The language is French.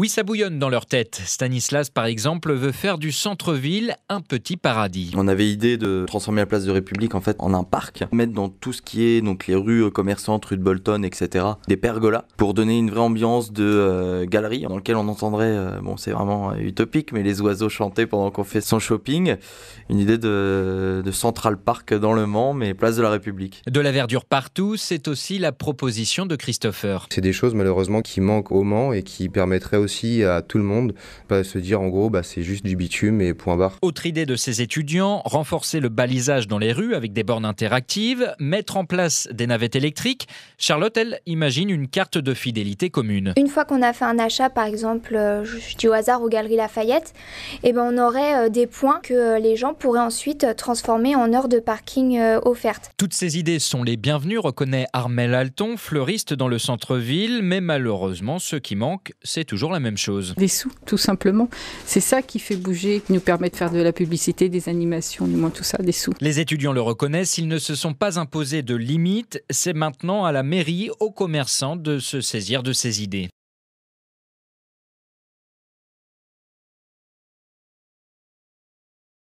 Oui, ça bouillonne dans leur tête. Stanislas, par exemple, veut faire du centre-ville un petit paradis. On avait idée de transformer la place de République en fait en un parc, mettre dans tout ce qui est donc les rues euh, commerçantes, rue de Bolton, etc., des pergolas pour donner une vraie ambiance de euh, galerie dans laquelle on entendrait, euh, bon, c'est vraiment utopique, mais les oiseaux chanter pendant qu'on fait son shopping. Une idée de, Central Park dans le Mans, mais place de la République. De la verdure partout, c'est aussi la proposition de Christopher. C'est des choses malheureusement qui manquent au Mans et qui permettraient aussi aussi à tout le monde, se dire en gros bah, c'est juste du bitume et point barre. Autre idée de ces étudiants, renforcer le balisage dans les rues avec des bornes interactives, mettre en place des navettes électriques. Charlotte, elle, imagine une carte de fidélité commune. Une fois qu'on a fait un achat, par exemple, euh, je dis au hasard aux Galeries Lafayette, et eh ben, on aurait euh, des points que euh, les gens pourraient ensuite transformer en heures de parking offertes. Toutes ces idées sont les bienvenues, reconnaît Armel Alton, fleuriste dans le centre-ville, mais malheureusement, ce qui manque, c'est toujours la même chose. Des sous, tout simplement. C'est ça qui fait bouger, qui nous permet de faire de la publicité, des animations, du moins tout ça, des sous. Les étudiants le reconnaissent, ils ne se sont pas imposés de limites. C'est maintenant à la mairie, aux commerçants de se saisir de ces idées.